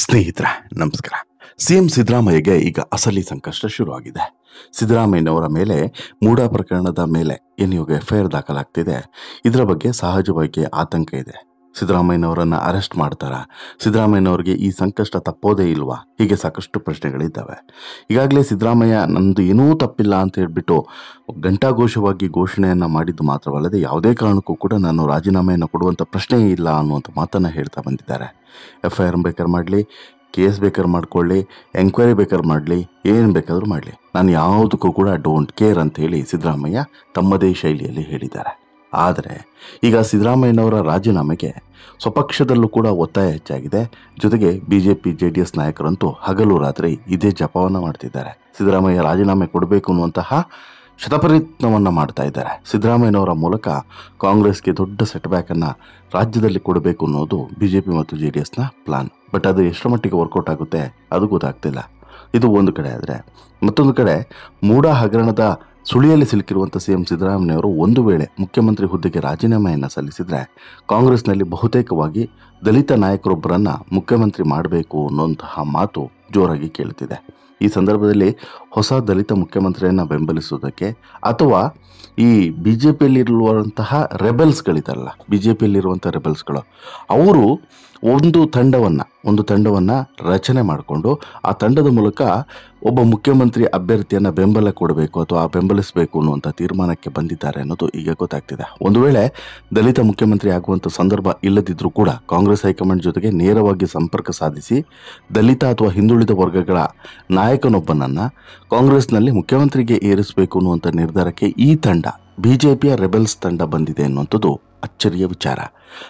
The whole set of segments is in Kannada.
ಸ್ನೇಹಿತರ ನಮಸ್ಕಾರ ಸಿಎಂ ಸಿದ್ದರಾಮಯ್ಯಗೆ ಈಗ ಅಸಲಿ ಸಂಕಷ್ಟ ಶುರುವಾಗಿದೆ ಸಿದ್ದರಾಮಯ್ಯನವರ ಮೇಲೆ ಮೂಢ ಪ್ರಕರಣದ ಮೇಲೆ ಎನ್ನುವಾಗ ಎಫ್ಐಆರ್ ದಾಖಲಾಗ್ತಿದೆ ಇದರ ಬಗ್ಗೆ ಸಹಜವಾಗಿ ಆತಂಕ ಇದೆ ಸಿದ್ದರಾಮಯ್ಯನವರನ್ನು ಅರೆಸ್ಟ್ ಮಾಡ್ತಾರಾ ಸಿದ್ದರಾಮಯ್ಯನವ್ರಿಗೆ ಈ ಸಂಕಷ್ಟ ತಪ್ಪೋದೇ ಇಲ್ವಾ ಹೀಗೆ ಸಾಕಷ್ಟು ಪ್ರಶ್ನೆಗಳಿದ್ದಾವೆ ಈಗಾಗಲೇ ಸಿದ್ದರಾಮಯ್ಯ ನನ್ನದು ಏನೂ ತಪ್ಪಿಲ್ಲ ಅಂತ ಹೇಳಿಬಿಟ್ಟು ಘಂಟಾಘೋಷವಾಗಿ ಘೋಷಣೆಯನ್ನು ಮಾಡಿದ್ದು ಮಾತ್ರವಲ್ಲದೆ ಯಾವುದೇ ಕಾರಣಕ್ಕೂ ಕೂಡ ನಾನು ರಾಜೀನಾಮೆಯನ್ನು ಕೊಡುವಂಥ ಪ್ರಶ್ನೆಯೇ ಇಲ್ಲ ಅನ್ನುವಂಥ ಮಾತನ್ನು ಹೇಳ್ತಾ ಬಂದಿದ್ದಾರೆ ಎಫ್ ಐ ಆರ್ ಬೇಕಾದ್ರೆ ಮಾಡಲಿ ಕೇಸ್ ಬೇಕಾದ್ರೆ ಮಾಡ್ಕೊಳ್ಳಿ ಎಂಕ್ವೈರಿ ಬೇಕಾದ್ರೆ ಮಾಡಲಿ ಏನು ಬೇಕಾದರೂ ಮಾಡಲಿ ನಾನು ಯಾವುದಕ್ಕೂ ಕೂಡ ಡೋಂಟ್ ಕೇರ್ ಅಂತ ಹೇಳಿ ಸಿದ್ದರಾಮಯ್ಯ ತಮ್ಮದೇ ಶೈಲಿಯಲ್ಲಿ ಹೇಳಿದ್ದಾರೆ ಆದರೆ ಈಗ ಸಿದ್ದರಾಮಯ್ಯನವರ ರಾಜೀನಾಮೆಗೆ ಸ್ವಪಕ್ಷದಲ್ಲೂ ಕೂಡ ಒತ್ತಾಯ ಹೆಚ್ಚಾಗಿದೆ ಜೊತೆಗೆ ಬಿಜೆಪಿ ಜೆ ಡಿ ಎಸ್ ನಾಯಕರಂತೂ ಹಗಲು ರಾತ್ರಿ ಇದೇ ಜಪವನ್ನು ಮಾಡ್ತಿದ್ದಾರೆ ಸಿದ್ದರಾಮಯ್ಯ ರಾಜೀನಾಮೆ ಕೊಡಬೇಕು ಅನ್ನುವಂತಹ ಶತಪ್ರಯತ್ನವನ್ನು ಮಾಡ್ತಾ ಇದ್ದಾರೆ ಸಿದ್ದರಾಮಯ್ಯನವರ ಮೂಲಕ ಕಾಂಗ್ರೆಸ್ಗೆ ದೊಡ್ಡ ಸೆಟ್ ಬ್ಯಾಕನ್ನು ರಾಜ್ಯದಲ್ಲಿ ಕೊಡಬೇಕು ಅನ್ನೋದು ಬಿಜೆಪಿ ಮತ್ತು ಜೆ ಡಿ ಎಸ್ನ ಪ್ಲಾನ್ ಬಟ್ ಅದು ಎಷ್ಟರ ಮಟ್ಟಿಗೆ ವರ್ಕೌಟ್ ಆಗುತ್ತೆ ಅದು ಗೊತ್ತಾಗ್ತಿಲ್ಲ ಇದು ಒಂದು ಕಡೆ ಆದರೆ ಮತ್ತೊಂದು ಕಡೆ ಮೂಡ ಹಗರಣದ ಸುಳಿಯಲ್ಲಿ ಸಿಲುಕಿರುವಂಥ ಸಿ ಎಂ ಸಿದ್ದರಾಮಯ್ಯವರು ಒಂದು ವೇಳೆ ಮುಖ್ಯಮಂತ್ರಿ ಹುದ್ದೆಗೆ ರಾಜೀನಾಮೆಯನ್ನು ಸಲ್ಲಿಸಿದರೆ ಕಾಂಗ್ರೆಸ್ನಲ್ಲಿ ಬಹುತೇಕವಾಗಿ ದಲಿತ ನಾಯಕರೊಬ್ಬರನ್ನು ಮುಖ್ಯಮಂತ್ರಿ ಮಾಡಬೇಕು ಅನ್ನೋಂತಹ ಮಾತು ಜೋರಾಗಿ ಕೇಳುತ್ತಿದೆ ಈ ಸಂದರ್ಭದಲ್ಲಿ ಹೊಸ ದಲಿತ ಮುಖ್ಯಮಂತ್ರಿಯನ್ನು ಬೆಂಬಲಿಸುವುದಕ್ಕೆ ಅಥವಾ ಈ ಬಿ ಜೆ ಪಿಯಲ್ಲಿರುವಂತಹ ರೆಬೆಲ್ಸ್ಗಳಿದಾರಲ್ಲ ಬಿ ಜೆ ಪಿಯಲ್ಲಿರುವಂಥ ರೆಬೆಲ್ಸ್ಗಳು ಅವರು ಒಂದು ತಂಡವನ್ನು ಒಂದು ತಂಡವನ್ನು ರಚನೆ ಮಾಡಿಕೊಂಡು ಆ ತಂಡದ ಮೂಲಕ ಒಬ್ಬ ಮುಖ್ಯಮಂತ್ರಿ ಅಭ್ಯರ್ಥಿಯನ್ನು ಬೆಂಬಲ ಕೊಡಬೇಕು ಅಥವಾ ಬೆಂಬಲಿಸಬೇಕು ಅನ್ನುವಂಥ ತೀರ್ಮಾನಕ್ಕೆ ಬಂದಿದ್ದಾರೆ ಅನ್ನೋದು ಈಗ ಗೊತ್ತಾಗ್ತಿದೆ ಒಂದು ವೇಳೆ ದಲಿತ ಮುಖ್ಯಮಂತ್ರಿ ಆಗುವಂಥ ಸಂದರ್ಭ ಇಲ್ಲದಿದ್ದರೂ ಕೂಡ ಕಾಂಗ್ರೆಸ್ ಹೈಕಮಾಂಡ್ ಜೊತೆಗೆ ನೇರವಾಗಿ ಸಂಪರ್ಕ ಸಾಧಿಸಿ ದಲಿತ ಅಥವಾ ಹಿಂದುಳಿದ ವರ್ಗಗಳ ನಾಯಕ ನಾಯಕನೊಬ್ಬನನ್ನು ಕಾಂಗ್ರೆಸ್ನಲ್ಲಿ ಮುಖ್ಯಮಂತ್ರಿಗೆ ಏರಿಸಬೇಕು ಅನ್ನುವಂಥ ನಿರ್ಧಾರಕ್ಕೆ ಈ ತಂಡ ಬಿ ಜೆ ಪಿಯ ರೆಬೆಲ್ಸ್ ತಂಡ ಬಂದಿದೆ ಅನ್ನುವಂಥದ್ದು ಅಚ್ಚರಿಯ ವಿಚಾರ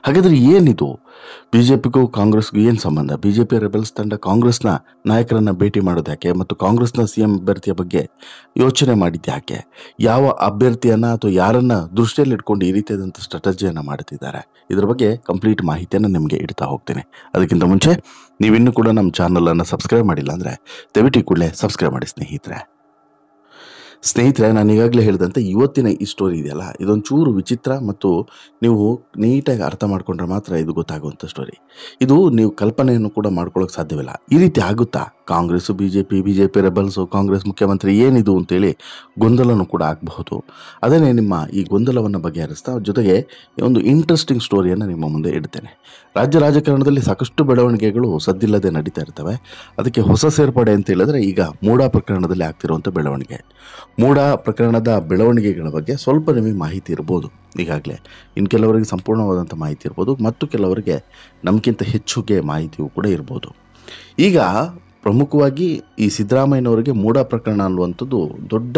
ಹಾಗಾದರೆ ಏನಿದು ಬಿ ಜೆ ಪಿಗೂ ಕಾಂಗ್ರೆಸ್ಗೂ ಏನು ಸಂಬಂಧ ಬಿ ಜೆ ಪಿಯ ರೆಬೆಲ್ಸ್ ತಂಡ ಕಾಂಗ್ರೆಸ್ನ ನಾಯಕರನ್ನು ಭೇಟಿ ಮಾಡೋದು ಯಾಕೆ ಮತ್ತು ಕಾಂಗ್ರೆಸ್ನ ಸಿ ಎಂ ಅಭ್ಯರ್ಥಿಯ ಬಗ್ಗೆ ಯೋಚನೆ ಮಾಡಿದ್ದು ಯಾಕೆ ಯಾವ ಅಭ್ಯರ್ಥಿಯನ್ನು ಅಥವಾ ಯಾರನ್ನು ಇಟ್ಕೊಂಡು ಈ ರೀತಿಯಾದಂಥ ಸ್ಟ್ರಾಟಜಿಯನ್ನು ಮಾಡುತ್ತಿದ್ದಾರೆ ಇದರ ಬಗ್ಗೆ ಕಂಪ್ಲೀಟ್ ಮಾಹಿತಿಯನ್ನು ನಿಮಗೆ ಇಡ್ತಾ ಹೋಗ್ತೇನೆ ಅದಕ್ಕಿಂತ ಮುಂಚೆ ನೀವಿನ್ನೂ ಕೂಡ ನಮ್ಮ ಚಾನಲನ್ನು ಸಬ್ಸ್ಕ್ರೈಬ್ ಮಾಡಿಲ್ಲ ಅಂದರೆ ದಯವಿಟ್ಟು ಕೂಡಲೇ ಸಬ್ಸ್ಕ್ರೈಬ್ ಮಾಡಿ ಸ್ನೇಹಿತರೆ ಸ್ನೇಹಿತರೆ ನಾನು ಈಗಾಗಲೇ ಹೇಳಿದಂತೆ ಇವತ್ತಿನ ಈ ಸ್ಟೋರಿ ಇದೆಯಲ್ಲ ಇದೊಂಚೂರು ವಿಚಿತ್ರ ಮತ್ತು ನೀವು ನೀಟಾಗಿ ಅರ್ಥ ಮಾಡಿಕೊಂಡ್ರೆ ಮಾತ್ರ ಇದು ಗೊತ್ತಾಗುವಂಥ ಸ್ಟೋರಿ ಇದು ನೀವು ಕಲ್ಪನೆಯನ್ನು ಕೂಡ ಮಾಡ್ಕೊಳ್ಳೋಕೆ ಸಾಧ್ಯವಿಲ್ಲ ಈ ರೀತಿ ಆಗುತ್ತಾ Congress B J P B J P rebels Congress ಮುಖ್ಯಮಂತ್ರಿ ಏನಿದು ಅಂತೇಳಿ ಗೊಂದಲನೂ ಕೂಡ ಆಗಬಹುದು ಅದನ್ನೇ ನಿಮ್ಮ ಈ ಗೊಂದಲವನ್ನು ಬಗೆಹರಿಸ್ತಾ ಜೊತೆಗೆ ಒಂದು ಇಂಟ್ರೆಸ್ಟಿಂಗ್ ಸ್ಟೋರಿಯನ್ನು ನಿಮ್ಮ ಮುಂದೆ ಇಡ್ತೇನೆ ರಾಜ್ಯ ರಾಜಕಾರಣದಲ್ಲಿ ಸಾಕಷ್ಟು ಬೆಳವಣಿಗೆಗಳು ಸದ್ದಿಲ್ಲದೆ ನಡೀತಾ ಇರ್ತವೆ ಅದಕ್ಕೆ ಹೊಸ ಸೇರ್ಪಡೆ ಅಂತ ಹೇಳಿದ್ರೆ ಈಗ ಮೂಡ ಪ್ರಕರಣದಲ್ಲಿ ಆಗ್ತಿರುವಂಥ ಬೆಳವಣಿಗೆ ಮೂಡ ಪ್ರಕರಣದ ಬೆಳವಣಿಗೆಗಳ ಬಗ್ಗೆ ಸ್ವಲ್ಪ ನಿಮಗೆ ಮಾಹಿತಿ ಇರ್ಬೋದು ಈಗಾಗಲೇ ಇನ್ನು ಕೆಲವರಿಗೆ ಸಂಪೂರ್ಣವಾದಂಥ ಮಾಹಿತಿ ಇರ್ಬೋದು ಮತ್ತು ಕೆಲವರಿಗೆ ನಮಗಿಂತ ಹೆಚ್ಚುಗೆ ಮಾಹಿತಿಯೂ ಕೂಡ ಇರ್ಬೋದು ಈಗ ಪ್ರಮುಖವಾಗಿ ಈ ಸಿದ್ದರಾಮಯ್ಯನವರಿಗೆ ಮೂಡ ಪ್ರಕರಣ ಅನ್ನುವಂಥದ್ದು ದೊಡ್ಡ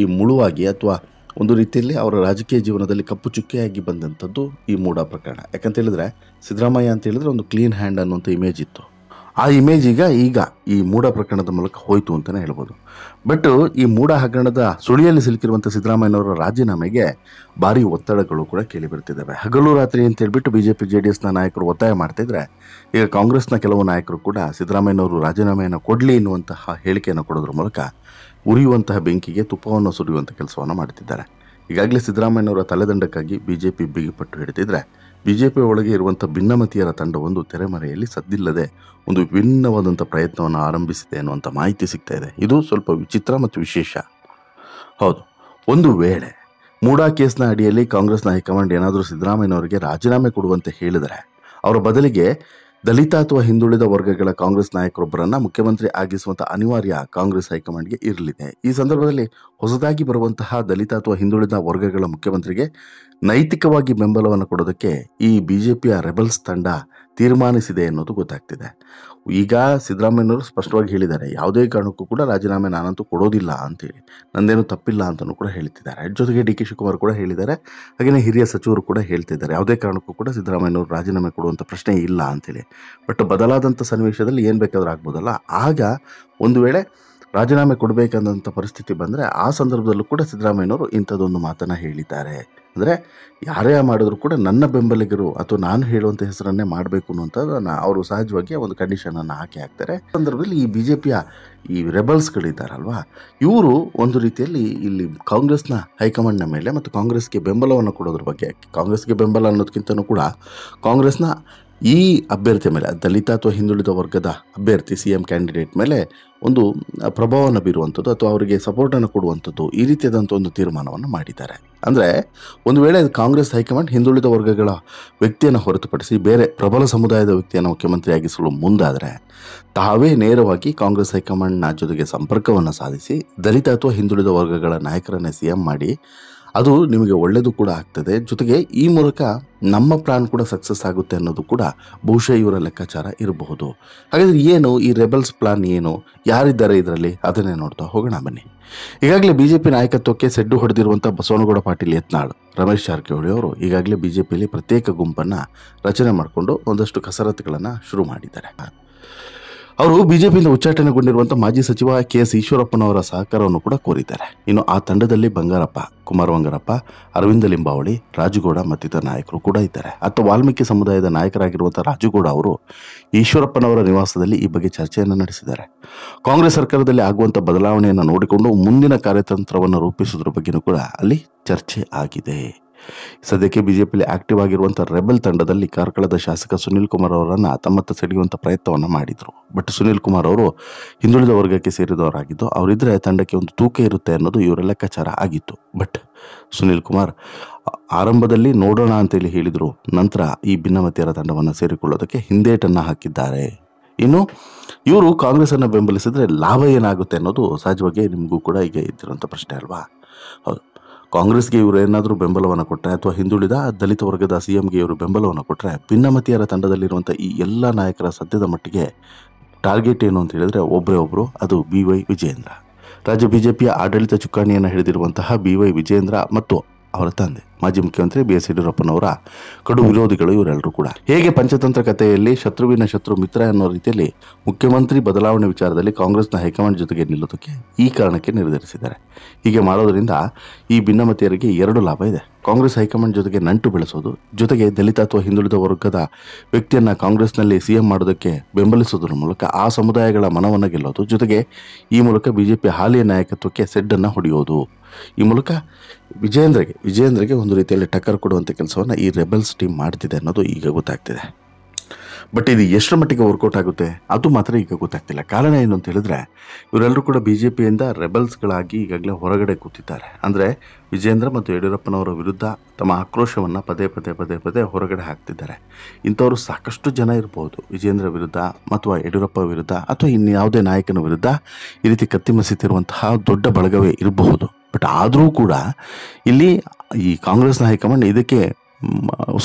ಈ ಮುಳುವಾಗಿ ಅಥವಾ ಒಂದು ರೀತಿಯಲ್ಲಿ ಅವರ ರಾಜಕೀಯ ಜೀವನದಲ್ಲಿ ಕಪ್ಪು ಚುಕ್ಕೆಯಾಗಿ ಬಂದಂಥದ್ದು ಈ ಮೂಡ ಪ್ರಕರಣ ಯಾಕಂತ ಹೇಳಿದ್ರೆ ಸಿದ್ದರಾಮಯ್ಯ ಅಂತ ಹೇಳಿದ್ರೆ ಒಂದು ಕ್ಲೀನ್ ಹ್ಯಾಂಡ್ ಅನ್ನುವಂಥ ಇಮೇಜ್ ಇತ್ತು ಆ ಇಮೇಜ್ ಈಗ ಈಗ ಈ ಮೂಢ ಪ್ರಕರಣದ ಮೂಲಕ ಹೋಯಿತು ಅಂತಲೇ ಹೇಳ್ಬೋದು ಬಟ್ ಈ ಮೂಢ ಹಗರಣದ ಸುಳಿಯಲ್ಲಿ ಸಿಲುಕಿರುವಂಥ ಸಿದ್ದರಾಮಯ್ಯನವರ ರಾಜೀನಾಮೆಗೆ ಭಾರಿ ಒತ್ತಡಗಳು ಕೂಡ ಕೇಳಿಬರ್ತಿದ್ದಾವೆ ಹಗಲು ರಾತ್ರಿ ಅಂತ ಹೇಳಿಬಿಟ್ಟು B J P J D ಎಸ್ನ ನಾಯಕರು ಒತ್ತಾಯ ಮಾಡ್ತಿದ್ರೆ ಈಗ ಕಾಂಗ್ರೆಸ್ನ ಕೆಲವು ನಾಯಕರು ಕೂಡ ಸಿದ್ದರಾಮಯ್ಯನವರು ರಾಜೀನಾಮೆಯನ್ನು ಕೊಡಲಿ ಎನ್ನುವಂತಹ ಹೇಳಿಕೆಯನ್ನು ಕೊಡೋದ್ರ ಮೂಲಕ ಉರಿಯುವಂತಹ ಬೆಂಕಿಗೆ ತುಪ್ಪವನ್ನು ಸುರಿಯುವಂಥ ಕೆಲಸವನ್ನು ಮಾಡ್ತಿದ್ದಾರೆ ಈಗಾಗಲೇ ಸಿದ್ದರಾಮಯ್ಯನವರ ತಲೆದಂಡಕ್ಕಾಗಿ ಬಿ ಜೆ ಪಿ ಬಿಗಿಪಟ್ಟು ಹಿಡಿದಿದ್ರೆ ಪಿ ಒಳಗೆ ಇರುವಂಥ ಭಿನ್ನಮತೀಯರ ತಂಡವೊಂದು ತೆರೆಮರೆಯಲ್ಲಿ ಸದ್ದಿಲ್ಲದೆ ಒಂದು ವಿಭಿನ್ನವಾದಂಥ ಪ್ರಯತ್ನವನ್ನು ಆರಂಭಿಸಿದೆ ಅನ್ನುವಂಥ ಮಾಹಿತಿ ಸಿಗ್ತಾ ಇದೆ ಇದು ಸ್ವಲ್ಪ ವಿಚಿತ್ರ ಮತ್ತು ವಿಶೇಷ ಹೌದು ಒಂದು ವೇಳೆ ಮೂಡಾ ಕೇಸ್ನ ಅಡಿಯಲ್ಲಿ ಕಾಂಗ್ರೆಸ್ನ ಹೈಕಮಾಂಡ್ ಏನಾದರೂ ಸಿದ್ದರಾಮಯ್ಯನವರಿಗೆ ರಾಜೀನಾಮೆ ಕೊಡುವಂತೆ ಹೇಳಿದರೆ ಅವರ ಬದಲಿಗೆ ದಲಿತ ಅಥವಾ ಹಿಂದುಳಿದ ವರ್ಗಗಳ ಕಾಂಗ್ರೆಸ್ ನಾಯಕರೊಬ್ಬರನ್ನು ಮುಖ್ಯಮಂತ್ರಿ ಆಗಿಸುವಂತಹ ಅನಿವಾರ್ಯ ಕಾಂಗ್ರೆಸ್ ಹೈಕಮಾಂಡ್ಗೆ ಇರಲಿದೆ ಈ ಸಂದರ್ಭದಲ್ಲಿ ಹೊಸದಾಗಿ ಬರುವಂತಹ ದಲಿತ ಅಥವಾ ಹಿಂದುಳಿದ ವರ್ಗಗಳ ಮುಖ್ಯಮಂತ್ರಿಗೆ ನೈತಿಕವಾಗಿ ಬೆಂಬಲವನ್ನು ಕೊಡೋದಕ್ಕೆ ಈ ಬಿ ಜೆ ಪಿಯ ರೆಬಲ್ಸ್ ತಂಡ ತೀರ್ಮಾನಿಸಿದೆ ಎನ್ನುವುದು ಗೊತ್ತಾಗ್ತಿದೆ ಈಗ ಸಿದ್ದರಾಮಯ್ಯನವರು ಸ್ಪಷ್ಟವಾಗಿ ಹೇಳಿದ್ದಾರೆ ಯಾವುದೇ ಕಾರಣಕ್ಕೂ ಕೂಡ ರಾಜೀನಾಮೆ ನಾನಂತೂ ಕೊಡೋದಿಲ್ಲ ಅಂತೇಳಿ ನಂದೇನು ತಪ್ಪಿಲ್ಲ ಅಂತಲೂ ಕೂಡ ಹೇಳ್ತಿದ್ದಾರೆ ಜೊತೆಗೆ ಡಿ ಕೆ ಶಿವಕುಮಾರ್ ಕೂಡ ಹೇಳಿದ್ದಾರೆ ಹಾಗೆಯೇ ಹಿರಿಯ ಸಚಿವರು ಕೂಡ ಹೇಳ್ತಿದ್ದಾರೆ ಯಾವುದೇ ಕಾರಣಕ್ಕೂ ಕೂಡ ಸಿದ್ದರಾಮಯ್ಯನವರು ರಾಜೀನಾಮೆ ಕೊಡುವಂಥ ಪ್ರಶ್ನೆ ಇಲ್ಲ ಅಂತೇಳಿ ಬಟ್ ಬದಲಾದಂಥ ಸನ್ನಿವೇಶದಲ್ಲಿ ಏನು ಬೇಕಾದರೂ ಆಗ್ಬೋದಲ್ಲ ಆಗ ಒಂದು ವೇಳೆ ರಾಜೀನಾಮೆ ಕೊಡಬೇಕಂದಂಥ ಪರಿಸ್ಥಿತಿ ಬಂದರೆ ಆ ಸಂದರ್ಭದಲ್ಲೂ ಕೂಡ ಸಿದ್ದರಾಮಯ್ಯನವರು ಇಂಥದ್ದೊಂದು ಮಾತನ್ನು ಹೇಳಿದ್ದಾರೆ ಅಂದರೆ ಯಾರೇ ಮಾಡಿದ್ರು ಕೂಡ ನನ್ನ ಬೆಂಬಲಿಗರು ಅಥವಾ ನಾನು ಹೇಳುವಂಥ ಹೆಸರನ್ನೇ ಮಾಡಬೇಕು ಅನ್ನೋಂಥದ್ದನ್ನು ಅವರು ಸಹಜವಾಗಿ ಒಂದು ಕಂಡೀಷನನ್ನು ಹಾಕಿ ಹಾಕ್ತಾರೆ ಸಂದರ್ಭದಲ್ಲಿ ಈ ಬಿ ಜೆ ಪಿಯ ಈ ರೆಬಲ್ಸ್ಗಳಿದ್ದಾರಲ್ವಾ ಇವರು ಒಂದು ರೀತಿಯಲ್ಲಿ ಇಲ್ಲಿ ಕಾಂಗ್ರೆಸ್ನ ಹೈಕಮಾಂಡ್ನ ಮೇಲೆ ಮತ್ತು ಕಾಂಗ್ರೆಸ್ಗೆ ಬೆಂಬಲವನ್ನು ಕೊಡೋದ್ರ ಬಗ್ಗೆ ಕಾಂಗ್ರೆಸ್ಗೆ ಬೆಂಬಲ ಅನ್ನೋದಕ್ಕಿಂತನೂ ಕೂಡ ಕಾಂಗ್ರೆಸ್ನ ಈ ಅಭ್ಯರ್ಥಿ ಮೇಲೆ ದಲಿತ ಅಥವಾ ಹಿಂದುಳಿದ ವರ್ಗದ ಅಭ್ಯರ್ಥಿ ಸಿ ಎಂ ಕ್ಯಾಂಡಿಡೇಟ್ ಮೇಲೆ ಒಂದು ಪ್ರಭಾವನ ಬೀರುವಂಥದ್ದು ಅಥವಾ ಅವರಿಗೆ ಸಪೋರ್ಟನ್ನು ಕೊಡುವಂಥದ್ದು ಈ ರೀತಿಯಾದಂಥ ಒಂದು ತೀರ್ಮಾನವನ್ನು ಮಾಡಿದ್ದಾರೆ ಅಂದರೆ ಒಂದು ವೇಳೆ ಕಾಂಗ್ರೆಸ್ ಹೈಕಮಾಂಡ್ ಹಿಂದುಳಿದ ವರ್ಗಗಳ ವ್ಯಕ್ತಿಯನ್ನು ಹೊರತುಪಡಿಸಿ ಬೇರೆ ಪ್ರಬಲ ಸಮುದಾಯದ ವ್ಯಕ್ತಿಯನ್ನು ಮುಖ್ಯಮಂತ್ರಿಯಾಗಿಸಲು ಮುಂದಾದರೆ ತಾವೇ ನೇರವಾಗಿ ಕಾಂಗ್ರೆಸ್ ಹೈಕಮಾಂಡ್ನ ಜೊತೆಗೆ ಸಂಪರ್ಕವನ್ನು ಸಾಧಿಸಿ ದಲಿತ ಅಥವಾ ಹಿಂದುಳಿದ ವರ್ಗಗಳ ನಾಯಕರನ್ನೇ ಸಿ ಎಂ ಮಾಡಿ ಅದು ನಿಮಗೆ ಒಳ್ಳೆಯದು ಕೂಡ ಆಗ್ತದೆ ಜೊತೆಗೆ ಈ ಮೂಲಕ ನಮ್ಮ ಪ್ಲಾನ್ ಕೂಡ ಸಕ್ಸಸ್ ಆಗುತ್ತೆ ಅನ್ನೋದು ಕೂಡ ಬಹುಶಃ ಇವರ ಲೆಕ್ಕಾಚಾರ ಇರಬಹುದು ಹಾಗಾದರೆ ಏನು ಈ ರೆಬಲ್ಸ್ ಪ್ಲಾನ್ ಏನು ಯಾರಿದ್ದಾರೆ ಇದರಲ್ಲಿ ಅದನ್ನೇ ನೋಡ್ತಾ ಹೋಗೋಣ ಬನ್ನಿ ಈಗಾಗಲೇ ಬಿಜೆಪಿ ನಾಯಕತ್ವಕ್ಕೆ ಸೆಡ್ಡು ಹೊಡೆದಿರುವಂಥ ಬಸವನಗೌಡ ಪಾಟೀಲ್ ಯತ್ನಾಳ್ ರಮೇಶ್ ಜಾರಕಿಹೊಳಿ ಅವರು ಈಗಾಗಲೇ ಬಿಜೆಪಿಯಲ್ಲಿ ಪ್ರತ್ಯೇಕ ಗುಂಪನ್ನು ರಚನೆ ಮಾಡಿಕೊಂಡು ಒಂದಷ್ಟು ಕಸರತ್ತುಗಳನ್ನು ಶುರು ಮಾಡಿದ್ದಾರೆ ಅವರು ಬಿಜೆಪಿಯಿಂದ ಉಚ್ಚಾಟನೆಗೊಂಡಿರುವಂತಹ ಮಾಜಿ ಸಚಿವ ಕೆ ಎಸ್ ಈಶ್ವರಪ್ಪನವರ ಸಹಕಾರವನ್ನು ಕೂಡ ಕೋರಿದ್ದಾರೆ ಇನ್ನು ಆ ತಂಡದಲ್ಲಿ ಬಂಗಾರಪ್ಪ ಕುಮಾರ್ ವಂಗರಪ್ಪ ಅರವಿಂದ ಲಿಂಬಾವಳಿ ರಾಜುಗೌಡ ಮತ್ತಿತರ ನಾಯಕರು ಕೂಡ ಇದ್ದಾರೆ ಅತ್ತ ವಾಲ್ಮೀಕಿ ಸಮುದಾಯದ ನಾಯಕರಾಗಿರುವಂತಹ ರಾಜುಗೌಡ ಅವರು ಈಶ್ವರಪ್ಪನವರ ನಿವಾಸದಲ್ಲಿ ಈ ಬಗ್ಗೆ ಚರ್ಚೆಯನ್ನು ನಡೆಸಿದ್ದಾರೆ ಕಾಂಗ್ರೆಸ್ ಸರ್ಕಾರದಲ್ಲಿ ಆಗುವಂತಹ ಬದಲಾವಣೆಯನ್ನು ನೋಡಿಕೊಂಡು ಮುಂದಿನ ಕಾರ್ಯತಂತ್ರವನ್ನು ರೂಪಿಸುವುದರ ಬಗ್ಗೆಯೂ ಕೂಡ ಅಲ್ಲಿ ಚರ್ಚೆ ಆಗಿದೆ ಸದ್ಯಕ್ಕೆ ಬಿಜೆಪಿಯಲ್ಲಿ ಆಕ್ಟಿವ್ ಆಗಿರುವಂಥ ರೆಬೆಲ್ ತಂಡದಲ್ಲಿ ಕಾರ್ಕಳದ ಶಾಸಕ ಸುನೀಲ್ ಕುಮಾರ್ ಅವರನ್ನು ತಮ್ಮತ್ತ ಸೆಳೆಯುವಂಥ ಪ್ರಯತ್ನವನ್ನು ಮಾಡಿದರು ಬಟ್ ಸುನೀಲ್ ಕುಮಾರ್ ಅವರು ಹಿಂದುಳಿದ ವರ್ಗಕ್ಕೆ ಸೇರಿದವರಾಗಿದ್ದು ಅವರಿದ್ದರೆ ತಂಡಕ್ಕೆ ಒಂದು ತೂಕ ಇರುತ್ತೆ ಅನ್ನೋದು ಇವರ ಲೆಕ್ಕಾಚಾರ ಆಗಿತ್ತು ಬಟ್ ಸುನೀಲ್ ಕುಮಾರ್ ಆರಂಭದಲ್ಲಿ ನೋಡೋಣ ಅಂತೇಳಿ ಹೇಳಿದರು ನಂತರ ಈ ಭಿನ್ನಮತಿಯರ ತಂಡವನ್ನು ಸೇರಿಕೊಳ್ಳೋದಕ್ಕೆ ಹಿಂದೇಟನ್ನು ಹಾಕಿದ್ದಾರೆ ಇನ್ನು ಇವರು ಕಾಂಗ್ರೆಸ್ಸನ್ನು ಬೆಂಬಲಿಸಿದರೆ ಲಾಭ ಏನಾಗುತ್ತೆ ಅನ್ನೋದು ಸಹಜವಾಗಿ ನಿಮಗೂ ಕೂಡ ಈಗ ಇದ್ದಿರುವಂಥ ಪ್ರಶ್ನೆ ಅಲ್ವಾ ಹೌದು ಕಾಂಗ್ರೆಸ್ಗೆ ಇವರು ಏನಾದರೂ ಬೆಂಬಲವನ್ನು ಕೊಟ್ಟರೆ ಅಥವಾ ಹಿಂದುಳಿದ ದಲಿತ ವರ್ಗದ ಸಿ ಎಂಗೆ ಇವರು ಬೆಂಬಲವನ್ನು ಕೊಟ್ಟರೆ ಭಿನ್ನಮತಿಯರ ತಂಡದಲ್ಲಿರುವಂಥ ಈ ಎಲ್ಲ ನಾಯಕರ ಸದ್ಯದ ಮಟ್ಟಿಗೆ ಟಾರ್ಗೆಟ್ ಏನು ಅಂತ ಹೇಳಿದ್ರೆ ಒಬ್ಬರೇ ಒಬ್ಬರು ಅದು ಬಿ ವೈ ವಿಜೇಂದ್ರ ರಾಜ್ಯ ಬಿಜೆಪಿಯ ಆಡಳಿತ ಚುಕ್ಕಾಣಿಯನ್ನು ಹಿಡಿದಿರುವಂತಹ ಬಿ ವೈ ವಿಜೇಂದ್ರ ಮತ್ತು ಅವರ ತಂದೆ ಮಾಜಿ ಮುಖ್ಯಮಂತ್ರಿ ಬಿ ಎಸ್ ಯಡಿಯೂರಪ್ಪನವರ ಕಡು ವಿರೋಧಿಗಳು ಇವರೆಲ್ಲರೂ ಕೂಡ ಹೇಗೆ ಪಂಚತಂತ್ರ ಕಥೆಯಲ್ಲಿ ಶತ್ರುವಿನ ಶತ್ರು ಮಿತ್ರ ಅನ್ನೋ ರೀತಿಯಲ್ಲಿ ಮುಖ್ಯಮಂತ್ರಿ ಬದಲಾವಣೆ ವಿಚಾರದಲ್ಲಿ ಕಾಂಗ್ರೆಸ್ನ ಹೈಕಮಾಂಡ್ ಜೊತೆಗೆ ನಿಲ್ಲೋದಕ್ಕೆ ಈ ಕಾರಣಕ್ಕೆ ನಿರ್ಧರಿಸಿದ್ದಾರೆ ಹೀಗೆ ಮಾಡೋದರಿಂದ ಈ ಭಿನ್ನಮತೀಯರಿಗೆ ಎರಡು ಲಾಭ ಇದೆ ಕಾಂಗ್ರೆಸ್ ಹೈಕಮಾಂಡ್ ಜೊತೆಗೆ ನಂಟು ಬೆಳೆಸೋದು ಜೊತೆಗೆ ದಲಿತ ಅಥವಾ ಹಿಂದುಳಿದ ವರ್ಗದ ವ್ಯಕ್ತಿಯನ್ನು ಕಾಂಗ್ರೆಸ್ನಲ್ಲಿ ಸಿಎಂ ಮಾಡೋದಕ್ಕೆ ಬೆಂಬಲಿಸೋದ್ರ ಮೂಲಕ ಆ ಸಮುದಾಯಗಳ ಮನವನ್ನು ಗೆಲ್ಲೋದು ಜೊತೆಗೆ ಈ ಮೂಲಕ ಬಿಜೆಪಿ ಹಾಲಿಯ ನಾಯಕತ್ವಕ್ಕೆ ಸೆಡ್ಡನ್ನು ಹೊಡೆಯೋದು ಈ ಮೂಲಕ ವಿಜೇಂದ್ರಗೆ ವಿಜೇಂದ್ರಗೆ ಒಂದು ಒಂದು ರೀತಿಯಲ್ಲಿ ಟಕ್ಕರ್ ಕೊಡುವಂಥ ಕೆಲಸವನ್ನು ಈ ರೆಬಲ್ಸ್ ಟೀಮ್ ಮಾಡ್ತಿದೆ ಅನ್ನೋದು ಈಗ ಗೊತ್ತಾಗ್ತಿದೆ ಬಟ್ ಇದು ಎಷ್ಟರ ಮಟ್ಟಿಗೆ ವರ್ಕೌಟ್ ಆಗುತ್ತೆ ಅದು ಮಾತ್ರ ಈಗ ಗೊತ್ತಾಗ್ತಿಲ್ಲ ಕಾರಣ ಏನು ಅಂತ ಹೇಳಿದ್ರೆ ಇವರೆಲ್ಲರೂ ಕೂಡ ಬಿ ಜೆ ಪಿಯಿಂದ ರೆಬಲ್ಸ್ಗಳಾಗಿ ಈಗಾಗಲೇ ಹೊರಗಡೆ ಕೂತಿದ್ದಾರೆ ಅಂದರೆ ವಿಜೇಂದ್ರ ಮತ್ತು ಯಡಿಯೂರಪ್ಪನವರ ವಿರುದ್ಧ ತಮ್ಮ ಆಕ್ರೋಶವನ್ನು ಪದೇ ಪದೇ ಪದೇ ಪದೇ ಹೊರಗಡೆ ಹಾಕ್ತಿದ್ದಾರೆ ಇಂಥವರು ಸಾಕಷ್ಟು ಜನ ಇರ್ಬೋದು ವಿಜೇಂದ್ರ ವಿರುದ್ಧ ಅಥವಾ ಯಡಿಯೂರಪ್ಪ ವಿರುದ್ಧ ಅಥವಾ ಇನ್ಯಾವುದೇ ನಾಯಕನ ವಿರುದ್ಧ ಈ ರೀತಿ ಕತ್ತಿಮಸಿತಿರುವಂತಹ ದೊಡ್ಡ ಬಳಗವೇ ಇರಬಹುದು ಬಟ್ ಆದರೂ ಕೂಡ ಇಲ್ಲಿ ಈ ಕಾಂಗ್ರೆಸ್ನ ಹೈಕಮಾಂಡ್ ಇದಕ್ಕೆ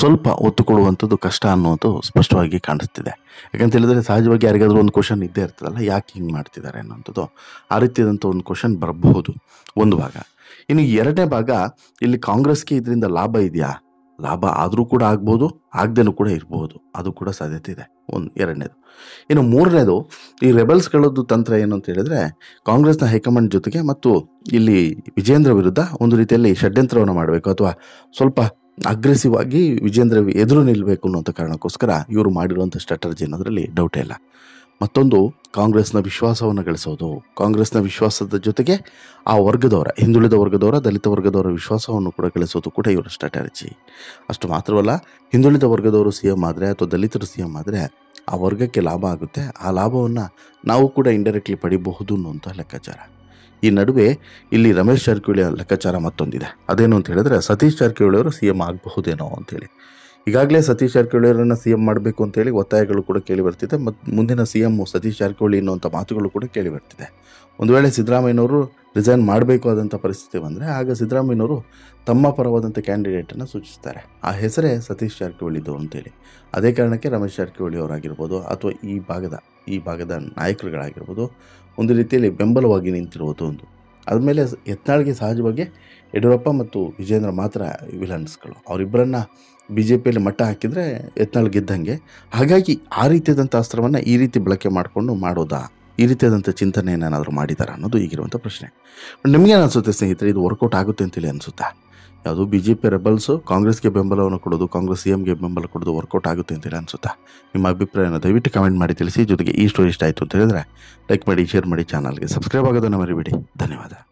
ಸ್ವಲ್ಪ ಒತ್ತು ಕೊಡುವಂಥದ್ದು ಕಷ್ಟ ಅನ್ನೋದು ಸ್ಪಷ್ಟವಾಗಿ ಕಾಣಿಸ್ತಿದೆ ಯಾಕಂತ ಹೇಳಿದ್ರೆ ಸಹಜವಾಗಿ ಯಾರಿಗಾದರೂ ಒಂದು ಕ್ವಶನ್ ಇದ್ದೇ ಇರ್ತದಲ್ಲ ಯಾಕೆ ಹಿಂಗೆ ಮಾಡ್ತಿದ್ದಾರೆ ಅನ್ನೋಂಥದ್ದು ಆ ರೀತಿಯಾದಂಥ ಒಂದು ಕ್ವಶನ್ ಬರಬಹುದು ಒಂದು ಭಾಗ ಇನ್ನು ಎರಡನೇ ಭಾಗ ಇಲ್ಲಿ ಕಾಂಗ್ರೆಸ್ಗೆ ಇದರಿಂದ ಲಾಭ ಇದೆಯಾ ಲಾಭ ಆದರೂ ಕೂಡ ಆಗ್ಬೋದು ಆಗ್ದೇನೂ ಕೂಡ ಇರಬಹುದು ಅದು ಕೂಡ ಸಾಧ್ಯತೆ ಇದೆ ಒಂದು ಎರಡನೇದು ಇನ್ನು ಮೂರನೇದು ಈ ರೆಬಲ್ಸ್ಗಳದ್ದು ತಂತ್ರ ಏನು ಅಂತ ಹೇಳಿದ್ರೆ ಕಾಂಗ್ರೆಸ್ನ ಹೈಕಮಾಂಡ್ ಜೊತೆಗೆ ಮತ್ತು ಇಲ್ಲಿ ವಿಜೇಂದ್ರ ವಿರುದ್ಧ ಒಂದು ರೀತಿಯಲ್ಲಿ ಷಡ್ಯಂತ್ರವನ್ನು ಮಾಡಬೇಕು ಅಥವಾ ಸ್ವಲ್ಪ ಅಗ್ರೆಸಿವ್ ಆಗಿ ವಿಜೇಂದ್ರ ಎದುರು ನಿಲ್ಲಬೇಕು ಅನ್ನೋಂಥ ಕಾರಣಕ್ಕೋಸ್ಕರ ಇವರು ಮಾಡಿರುವಂಥ ಸ್ಟ್ರಾಟಜಿ ಅನ್ನೋದರಲ್ಲಿ ಡೌಟೇ ಇಲ್ಲ ಮತ್ತೊಂದು ಕಾಂಗ್ರೆಸ್ನ ವಿಶ್ವಾಸವನ್ನು ಗಳಿಸೋದು ಕಾಂಗ್ರೆಸ್ನ ವಿಶ್ವಾಸದ ಜೊತೆಗೆ ಆ ವರ್ಗದವರ ಹಿಂದುಳಿದ ವರ್ಗದವರ ದಲಿತ ವರ್ಗದವರ ವಿಶ್ವಾಸವನ್ನು ಕೂಡ ಗಳಿಸೋದು ಕೂಡ ಇವರ ಸ್ಟ್ರಾಟಜಿ ಅಷ್ಟು ಮಾತ್ರವಲ್ಲ ಹಿಂದುಳಿದ ವರ್ಗದವರು ಸಿ ಎಂ ಆದರೆ ಅಥವಾ ದಲಿತರು ಸಿ ಎಂ ಆದರೆ ಆ ವರ್ಗಕ್ಕೆ ಲಾಭ ಆಗುತ್ತೆ ಆ ಲಾಭವನ್ನು ನಾವು ಕೂಡ ಇಂಡೈರೆಕ್ಟ್ಲಿ ಪಡಿಬಹುದು ಅನ್ನುವಂಥ ಲೆಕ್ಕಾಚಾರ ಈ ನಡುವೆ ಇಲ್ಲಿ ರಮೇಶ್ ಜಾರಕಿಹೊಳಿ ಲೆಕ್ಕಾಚಾರ ಮತ್ತೊಂದಿದೆ ಅದೇನು ಅಂತ ಹೇಳಿದ್ರೆ ಸತೀಶ್ ಜಾರಕಿಹೊಳಿ ಅವರು ಸಿ ಎಂ ಆಗಬಹುದೇನೋ ಅಂತೇಳಿ ಈಗಾಗಲೇ ಸತೀಶ್ ಅವರನ್ನು ಸಿ ಎಂ ಮಾಡಬೇಕು ಅಂತೇಳಿ ಒತ್ತಾಯಗಳು ಕೂಡ ಕೇಳಿ ಬರ್ತಿದೆ ಮತ್ತು ಮುಂದಿನ ಸಿ ಎಂ ಸತೀಶ್ ಜಾರಕಿಹೊಳಿ ಅನ್ನುವಂಥ ಮಾತುಗಳು ಕೂಡ ಕೇಳಿ ಬರ್ತಿದೆ ಒಂದು ವೇಳೆ ಸಿದ್ದರಾಮಯ್ಯನವರು ರಿಸೈನ್ ಮಾಡಬೇಕು ಆದಂಥ ಪರಿಸ್ಥಿತಿ ಬಂದರೆ ಆಗ ಸಿದ್ದರಾಮಯ್ಯನವರು ತಮ್ಮ ಪರವಾದಂಥ ಕ್ಯಾಂಡಿಡೇಟನ್ನು ಸೂಚಿಸ್ತಾರೆ ಆ ಹೆಸರೇ ಸತೀಶ್ ಜಾರಕಿಹೊಳಿದು ಅಂತೇಳಿ ಅದೇ ಕಾರಣಕ್ಕೆ ರಮೇಶ್ ಜಾರಕಿಹೊಳಿ ಅವರಾಗಿರ್ಬೋದು ಅಥವಾ ಈ ಭಾಗದ ಈ ಭಾಗದ ನಾಯಕರುಗಳಾಗಿರ್ಬೋದು ಒಂದು ರೀತಿಯಲ್ಲಿ ಬೆಂಬಲವಾಗಿ ನಿಂತಿರುವುದು ಒಂದು ಆದಮೇಲೆ ಯತ್ನಾಳ್ಗೆ ಸಹಜವಾಗಿ ಯಡಿಯೂರಪ್ಪ ಮತ್ತು ವಿಜೇಂದ್ರ ಮಾತ್ರ ವಿಲನ್ಸ್ಗಳು ಅವರಿಬ್ಬರನ್ನು ಬಿ ಜೆ ಪಿಯಲ್ಲಿ ಮಟ್ಟ ಹಾಕಿದರೆ ಯತ್ನಾಳ್ ಗೆದ್ದಂಗೆ ಹಾಗಾಗಿ ಆ ರೀತಿಯಾದಂಥ ಅಸ್ತ್ರವನ್ನು ಈ ರೀತಿ ಬಳಕೆ ಮಾಡಿಕೊಂಡು ಮಾಡೋದಾ ಈ ರೀತಿಯಾದಂಥ ಚಿಂತನೆಯನ್ನು ಏನಾದರೂ ಮಾಡಿದಾರ ಅನ್ನೋದು ಈಗಿರುವಂಥ ಪ್ರಶ್ನೆ ನಿಮಗೇನು ಅನಿಸುತ್ತೆ ಸ್ನೇಹಿತರೆ ಇದು ವರ್ಕೌಟ್ ಆಗುತ್ತೆ ಅಂತೇಳಿ ಅನಿಸುತ್ತಾ ಯಾವುದು ಬಿ ಜೆ ಪಿ ರೆಬಲ್ಸು ಕಾಂಗ್ರೆಸ್ಗೆ ಬೆಂಬಲವನ್ನು ಕೊಡೋದು ಕಾಂಗ್ರೆಸ್ ಸಿ ಎಂಗೆ ಬೆಂಬಲ ಕೊಡೋದು ವರ್ಕೌಟ್ ಆಗುತ್ತೆ ಅಂತೇಳಿ ಅನಿಸುತ್ತಾ ನಿಮ್ಮ ಅಭಿಪ್ರಾಯನ ದಯವಿಟ್ಟು ಕಮೆಂಟ್ ಮಾಡಿ ತಿಳಿಸಿ ಜೊತೆಗೆ ಈ ಸ್ಟೋರಿ ಇಷ್ಟ ಆಯಿತು ಅಂತ ಹೇಳಿದ್ರೆ ಲೈಕ್ ಮಾಡಿ ಶೇರ್ ಮಾಡಿ ಚಾನಲ್ಗೆ ಸಬ್ಸ್ಕ್ರೈಬ್ ಆಗೋದನ್ನು ಮರಿಬೇಡಿ ಧನ್ಯವಾದ